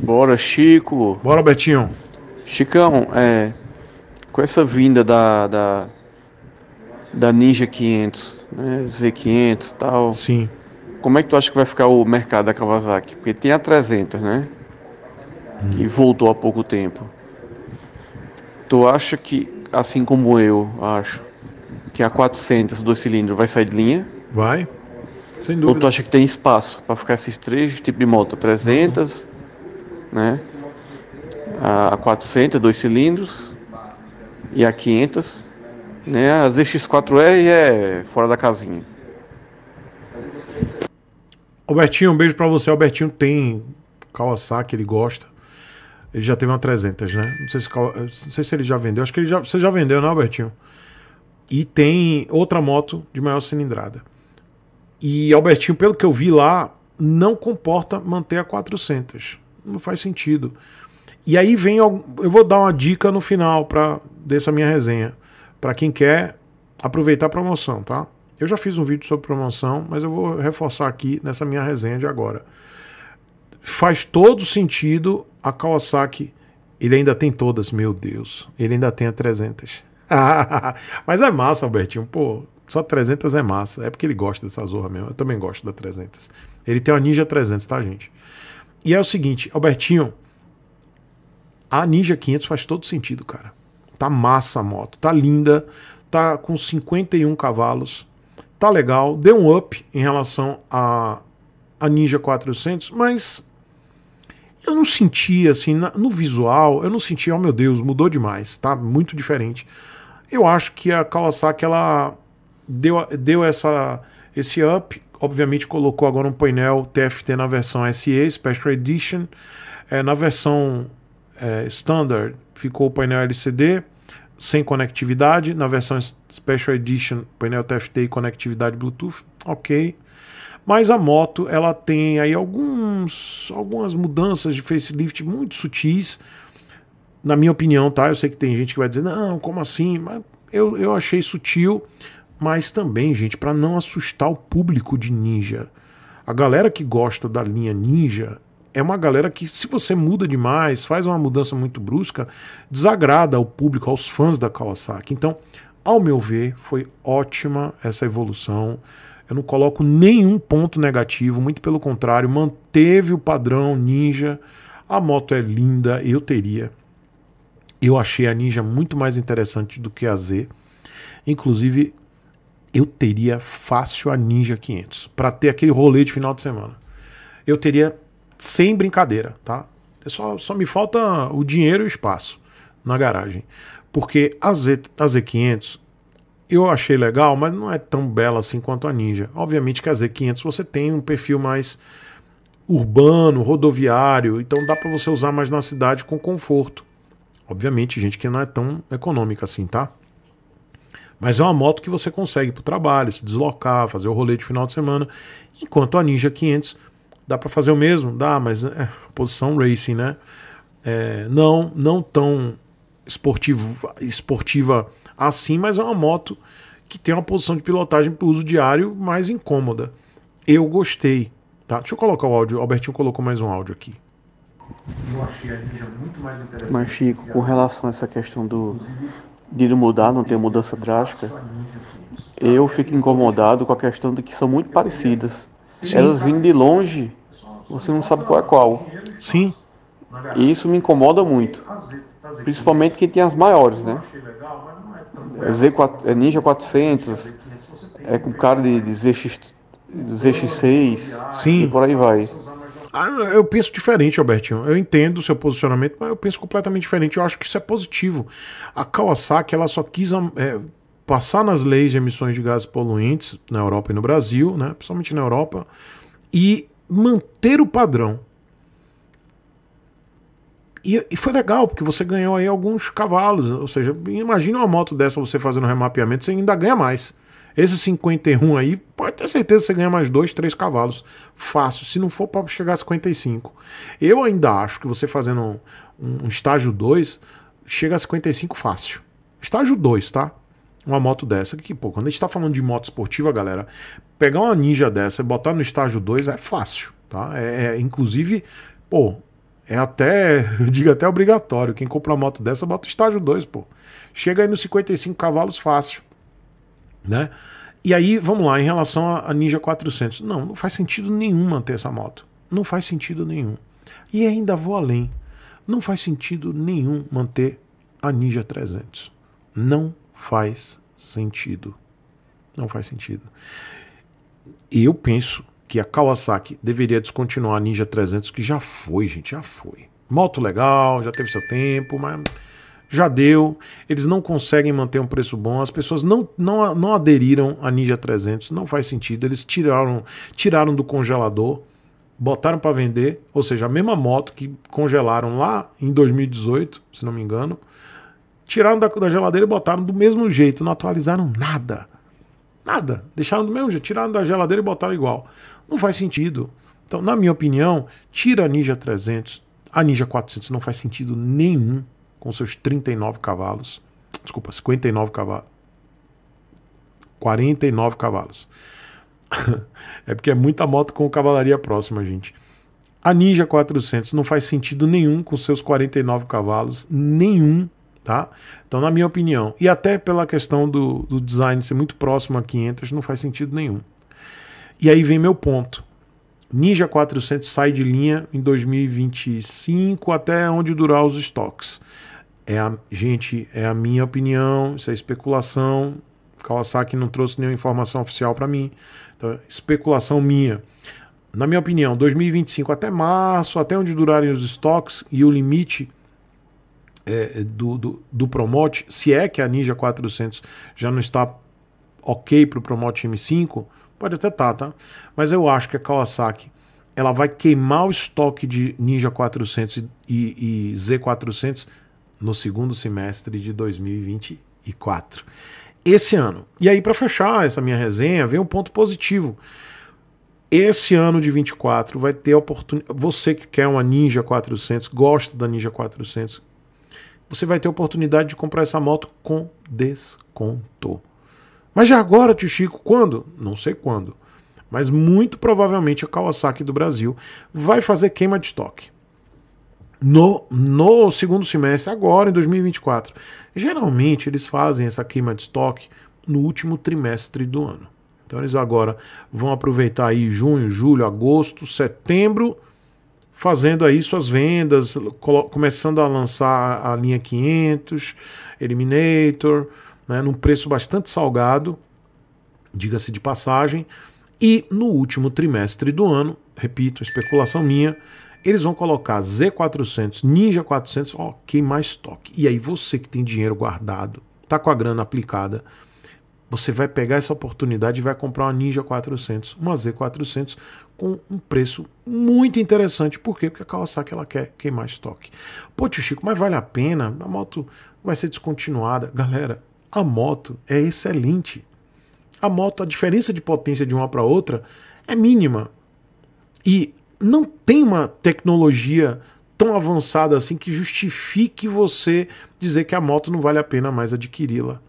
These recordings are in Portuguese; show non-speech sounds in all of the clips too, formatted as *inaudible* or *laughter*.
Bora, Chico. Bora, Betinho. Chicão, é, com essa vinda da, da, da Ninja 500, né, Z500 e tal. Sim. Como é que tu acha que vai ficar o mercado da Kawasaki? Porque tem a 300, né? Hum. E voltou há pouco tempo. Tu acha que, assim como eu acho, que a 400 dois cilindros vai sair de linha? Vai. Sem dúvida. Ou tu acha que tem espaço para ficar esses três tipos de moto? 300, uhum né? A 400, dois cilindros, e a 500, né? As EX4R é fora da casinha. Albertinho, um beijo para você. Albertinho tem Kawasaki, ele gosta. Ele já teve uma 300, né? Não sei se, não sei se ele já vendeu. Acho que ele já, você já vendeu, né, Albertinho? E tem outra moto de maior cilindrada. E Albertinho, pelo que eu vi lá, não comporta manter a 400 não faz sentido. E aí vem, eu vou dar uma dica no final para dessa minha resenha, para quem quer aproveitar a promoção, tá? Eu já fiz um vídeo sobre promoção, mas eu vou reforçar aqui nessa minha resenha de agora. Faz todo sentido a Kawasaki, ele ainda tem todas, meu Deus, ele ainda tem a 300. *laughs* mas é massa, Albertinho, pô, só 300 é massa. É porque ele gosta dessa zorra mesmo. Eu também gosto da 300. Ele tem uma Ninja 300, tá, gente? E é o seguinte, Albertinho, a Ninja 500 faz todo sentido, cara. Tá massa a moto, tá linda, tá com 51 cavalos, tá legal, deu um up em relação a, a Ninja 400, mas eu não sentia assim, no visual, eu não sentia, oh meu Deus, mudou demais, tá muito diferente. Eu acho que a Kawasaki ela deu, deu essa, esse up obviamente colocou agora um painel TFT na versão SE, Special Edition. É, na versão é, Standard ficou o painel LCD sem conectividade. Na versão Special Edition, painel TFT e conectividade Bluetooth. Ok. Mas a moto ela tem aí alguns, algumas mudanças de facelift muito sutis. Na minha opinião, tá? Eu sei que tem gente que vai dizer, não, como assim? Mas eu, eu achei sutil. Mas também, gente, para não assustar o público de ninja. A galera que gosta da linha ninja é uma galera que, se você muda demais, faz uma mudança muito brusca, desagrada ao público, aos fãs da Kawasaki. Então, ao meu ver, foi ótima essa evolução. Eu não coloco nenhum ponto negativo, muito pelo contrário, manteve o padrão ninja. A moto é linda, eu teria. Eu achei a Ninja muito mais interessante do que a Z. Inclusive, eu teria fácil a Ninja 500 para ter aquele rolê de final de semana. Eu teria sem brincadeira, tá? É só, só me falta o dinheiro e o espaço na garagem. Porque a, Z, a Z500 eu achei legal, mas não é tão bela assim quanto a Ninja. Obviamente que a Z500 você tem um perfil mais urbano, rodoviário, então dá para você usar mais na cidade com conforto. Obviamente, gente que não é tão econômica assim, tá? Mas é uma moto que você consegue para o trabalho, se deslocar, fazer o rolê de final de semana. Enquanto a Ninja 500 dá para fazer o mesmo? Dá, mas é, posição racing, né? É, não, não tão esportivo, esportiva assim, mas é uma moto que tem uma posição de pilotagem para uso diário mais incômoda. Eu gostei. Tá? Deixa eu colocar o áudio. O Albertinho colocou mais um áudio aqui. Eu achei a Ninja muito mais interessante. Mas, Chico, com relação a essa questão do, de mudar, não ter mudança drástica, eu fico incomodado com a questão de que são muito parecidas. Sim. Elas vindo de longe, você não sabe qual é qual. Sim. E isso me incomoda muito. Principalmente quem tem as maiores, né? É Z4, é Ninja 400, é com cara de, de ZX, ZX6 Sim. e por aí vai. Ah, eu penso diferente, Albertinho. Eu entendo o seu posicionamento, mas eu penso completamente diferente. Eu acho que isso é positivo. A Kawasaki ela só quis é, passar nas leis de emissões de gases poluentes na Europa e no Brasil, né? principalmente na Europa, e manter o padrão. E, e, foi legal, porque você ganhou aí alguns cavalos. Ou seja, imagina uma moto dessa você fazendo remapeamento, você ainda ganha mais. Esse 51 aí, pode ter certeza que você ganha mais 2, 3 cavalos. Fácil, se não for para chegar a 55. Eu ainda acho que você fazendo um, um estágio 2, chega a 55 fácil. Estágio 2, tá? Uma moto dessa. Que, pô, quando a gente tá falando de moto esportiva, galera, pegar uma ninja dessa e botar no estágio 2 é fácil, tá? É, é inclusive, pô, é até, *laughs* eu digo até obrigatório. Quem compra uma moto dessa, bota estágio 2, pô. Chega aí nos 55 cavalos fácil. Né? E aí, vamos lá, em relação à Ninja 400. Não, não faz sentido nenhum manter essa moto. Não faz sentido nenhum. E ainda vou além. Não faz sentido nenhum manter a Ninja 300. Não faz sentido. Não faz sentido. E eu penso que a Kawasaki deveria descontinuar a Ninja 300, que já foi, gente, já foi. Moto legal, já teve seu tempo, mas já deu, eles não conseguem manter um preço bom, as pessoas não, não, não aderiram a Ninja 300, não faz sentido, eles tiraram, tiraram do congelador, botaram para vender, ou seja, a mesma moto que congelaram lá em 2018, se não me engano, tiraram da, da geladeira e botaram do mesmo jeito, não atualizaram nada. Nada, deixaram do mesmo jeito, tiraram da geladeira e botaram igual. Não faz sentido. Então, na minha opinião, tira a Ninja 300, a Ninja 400 não faz sentido nenhum com seus 39 cavalos. Desculpa, 59 cavalos. 49 cavalos. *laughs* é porque é muita moto com cavalaria próxima, gente. A Ninja 400 não faz sentido nenhum com seus 49 cavalos, nenhum, tá? Então, na minha opinião, e até pela questão do, do design ser muito próximo a 500, não faz sentido nenhum. E aí vem meu ponto. Ninja 400 sai de linha em 2025 até onde durar os estoques. É a, gente, é a minha opinião, isso é especulação. Kawasaki não trouxe nenhuma informação oficial para mim. Então, especulação minha. Na minha opinião, 2025 até março, até onde durarem os estoques e o limite é, é do, do, do Promote, se é que a Ninja 400 já não está ok para o Promote M5, Pode até estar, tá, tá? Mas eu acho que a Kawasaki ela vai queimar o estoque de Ninja 400 e, e Z400 no segundo semestre de 2024. Esse ano. E aí, para fechar essa minha resenha, vem um ponto positivo. Esse ano de 24 vai ter oportunidade. Você que quer uma Ninja 400, gosta da Ninja 400, você vai ter oportunidade de comprar essa moto com desconto. Mas já agora, tio Chico, quando? Não sei quando. Mas muito provavelmente a Kawasaki do Brasil vai fazer queima de estoque. No, no segundo semestre, agora em 2024. Geralmente eles fazem essa queima de estoque no último trimestre do ano. Então eles agora vão aproveitar aí junho, julho, agosto, setembro, fazendo aí suas vendas, começando a lançar a linha 500, Eliminator, né, num preço bastante salgado, diga-se de passagem, e no último trimestre do ano, repito, especulação minha, eles vão colocar Z400, Ninja 400, ó, quem mais toque. E aí você que tem dinheiro guardado, tá com a grana aplicada, você vai pegar essa oportunidade e vai comprar uma Ninja 400, uma Z400 com um preço muito interessante. Por quê? Porque a Kawasaki ela quer queimar estoque. Pô, tio Chico, mas vale a pena? A moto vai ser descontinuada. Galera, a moto é excelente. A moto, a diferença de potência de uma para outra é mínima. E não tem uma tecnologia tão avançada assim que justifique você dizer que a moto não vale a pena mais adquiri-la.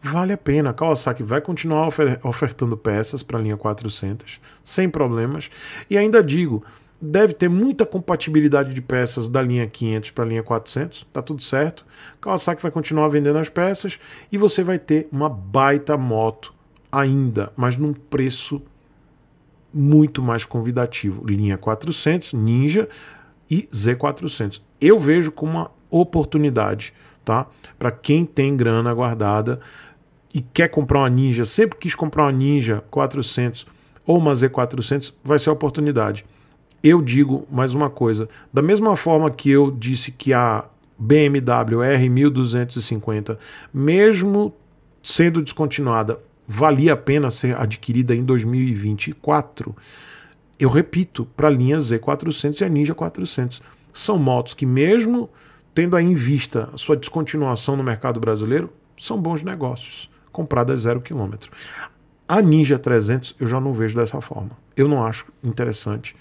Vale a pena. A Kawasaki vai continuar ofertando peças para a linha 400, sem problemas. E ainda digo, deve ter muita compatibilidade de peças da linha 500 para a linha 400, tá tudo certo. Kawasaki vai continuar vendendo as peças e você vai ter uma baita moto ainda, mas num preço muito mais convidativo. Linha 400, Ninja e Z400. Eu vejo como uma oportunidade, tá? Para quem tem grana guardada e quer comprar uma Ninja, sempre quis comprar uma Ninja 400 ou uma Z400, vai ser a oportunidade. Eu digo mais uma coisa: da mesma forma que eu disse que a BMW R1250, mesmo sendo descontinuada, valia a pena ser adquirida em 2024, eu repito, para a linha Z400 e a Ninja 400. São motos que, mesmo tendo aí em vista a sua descontinuação no mercado brasileiro, são bons negócios, compradas é zero quilômetro. A Ninja 300 eu já não vejo dessa forma. Eu não acho interessante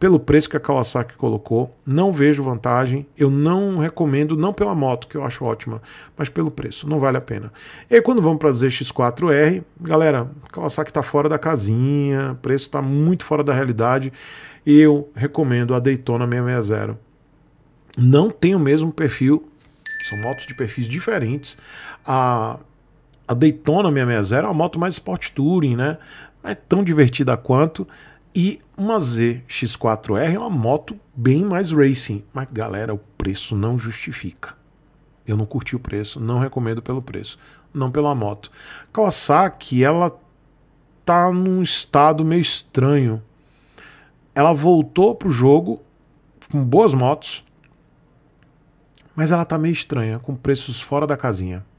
pelo preço que a Kawasaki colocou, não vejo vantagem. Eu não recomendo, não pela moto, que eu acho ótima, mas pelo preço, não vale a pena. E aí, quando vamos para a ZX4R, galera, Kawasaki está fora da casinha, preço está muito fora da realidade. Eu recomendo a Daytona 660. Não tem o mesmo perfil, são motos de perfis diferentes. A, a Daytona 660 é uma moto mais sport touring, né? Não é tão divertida quanto. E uma ZX4R é uma moto bem mais racing. Mas, galera, o preço não justifica. Eu não curti o preço, não recomendo pelo preço, não pela moto. Kawasaki, ela tá num estado meio estranho. Ela voltou pro jogo com boas motos, mas ela tá meio estranha, com preços fora da casinha.